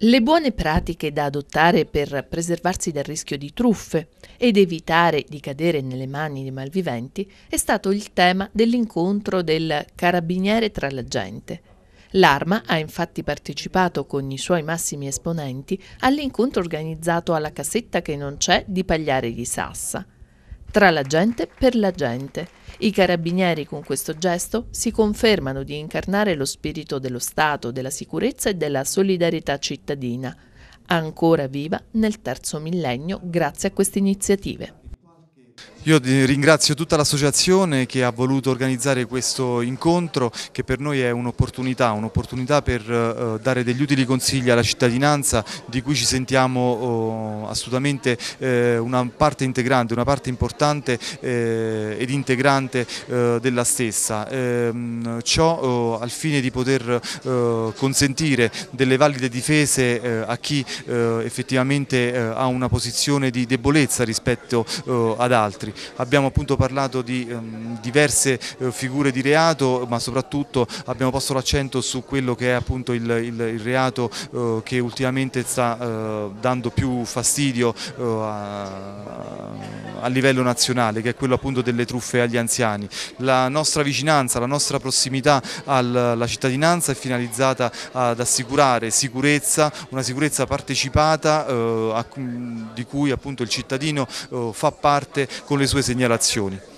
Le buone pratiche da adottare per preservarsi dal rischio di truffe ed evitare di cadere nelle mani dei malviventi è stato il tema dell'incontro del carabiniere tra la gente. L'arma ha infatti partecipato con i suoi massimi esponenti all'incontro organizzato alla casetta che non c'è di Pagliare di Sassa. Tra la gente per la gente, i carabinieri con questo gesto si confermano di incarnare lo spirito dello Stato, della sicurezza e della solidarietà cittadina, ancora viva nel terzo millennio grazie a queste iniziative. Io ringrazio tutta l'associazione che ha voluto organizzare questo incontro che per noi è un'opportunità, un'opportunità per eh, eh, dare degli utili consigli alla cittadinanza di cui ci sentiamo oh, assolutamente eh, una parte integrante, una parte importante ed integrante della stessa. Ehm, ciò oh, al fine di poter consentire delle valide difese a chi effettivamente ha una posizione di debolezza rispetto oh, ad altri abbiamo appunto parlato di um, diverse uh, figure di reato ma soprattutto abbiamo posto l'accento su quello che è appunto il, il, il reato uh, che ultimamente sta eh, dando più fastidio a, a livello nazionale, che è quello appunto delle truffe agli anziani. La nostra vicinanza, la nostra prossimità alla cittadinanza è finalizzata ad assicurare sicurezza, una sicurezza partecipata eh, a, di cui appunto il cittadino eh, fa parte con le sue segnalazioni.